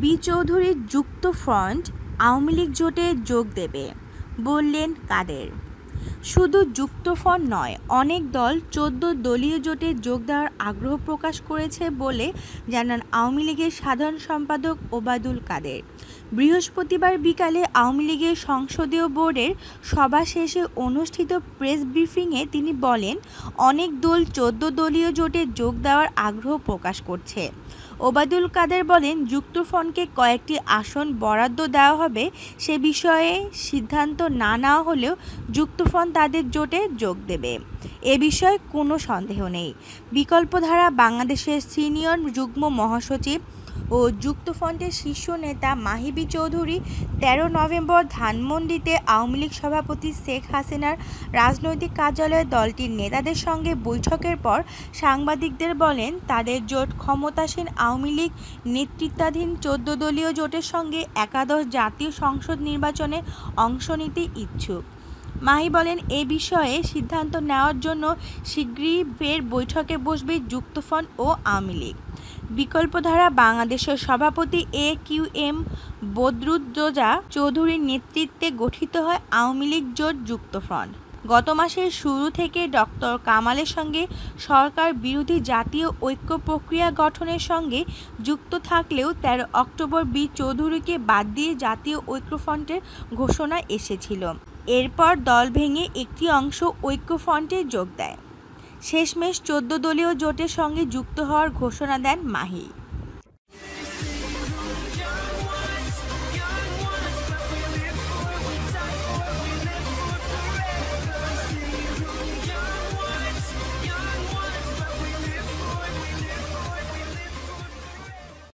B চৌধুরীর যুক্ত front Awami League জোটে যোগ দেবে বললেন কাদের শুধু যুক্তফন নয় অনেক দল চোদ্দ দলীয় জোটে যোগ দেওয়ার আগ্রহ প্রকাশ করেছে বলে জানান আওয়ামী লীগের সাধারণ সম্পাদক ওবায়দুল কাদের বৃহস্পতিবার বিকালে আওয়ামী লীগের সংসদীয় বোর্ডের সভা শেষে অনুষ্ঠিত প্রেস ব্রিফিংয়ে তিনি বলেন অনেক দল চোদ্দ দলীয় জোটে যোগ দেওয়ার আগ্রহ প্রকাশ করছে ওবায়দুল কাদের বলেন যুক্তফনকে কয়েকটি আসন বরাদ্দ দেওয়া হবে সে বিষয়ে সিদ্ধান্ত না নেওয়া হলেও যুক্ত তুফান তাদের জোটে যোগ দেবে এ বিষয়ে কোনো সন্দেহ নেই বিকল্পধারা বাংলাদেশের সিনিয়র যুগ্ম মহাসচিব ও যুক্তফ্রন্টের শীর্ষ নেতা মাহিবি চৌধুরী ১৩ নভেম্বর ধানমন্ডিতে আওয়ামী লীগ সভাপতি শেখ হাসিনার রাজনৈতিক কার্যালয়ে দলটির নেতাদের সঙ্গে বৈঠকের পর সাংবাদিকদের বলেন তাদের জোট ক্ষমতাসীন আওয়ামী লীগ নেতৃত্বাধীন চোদ্দ দলীয় জোটের সঙ্গে একাদশ জাতীয় সংসদ নির্বাচনে অংশ নিতে ইচ্ছুক মাহি বলেন এ বিষয়ে সিদ্ধান্ত নেওয়ার জন্য শীঘ্রই ফের বৈঠকে বসবে যুক্তফন ও আওয়ামী লীগ বিকল্পধারা বাংলাদেশের সভাপতি এ কিউ এম বদরুদ্দোজা চৌধুরীর নেতৃত্বে গঠিত হয় আওয়ামী লীগ জোট যুক্তফ্রন্ট গত মাসের শুরু থেকে ডক্টর কামালের সঙ্গে সরকার বিরোধী জাতীয় ঐক্য প্রক্রিয়া গঠনের সঙ্গে যুক্ত থাকলেও তেরো অক্টোবর বি চৌধুরীকে বাদ দিয়ে জাতীয় ঐক্যফ্রন্টের ঘোষণা এসেছিল এরপর দল ভেঙে একটি অংশ ঐক্যফ্রন্টে যোগ দেয় শেষমেশ চোদ্দ দলীয় জোটের সঙ্গে যুক্ত হওয়ার ঘোষণা দেন মাহি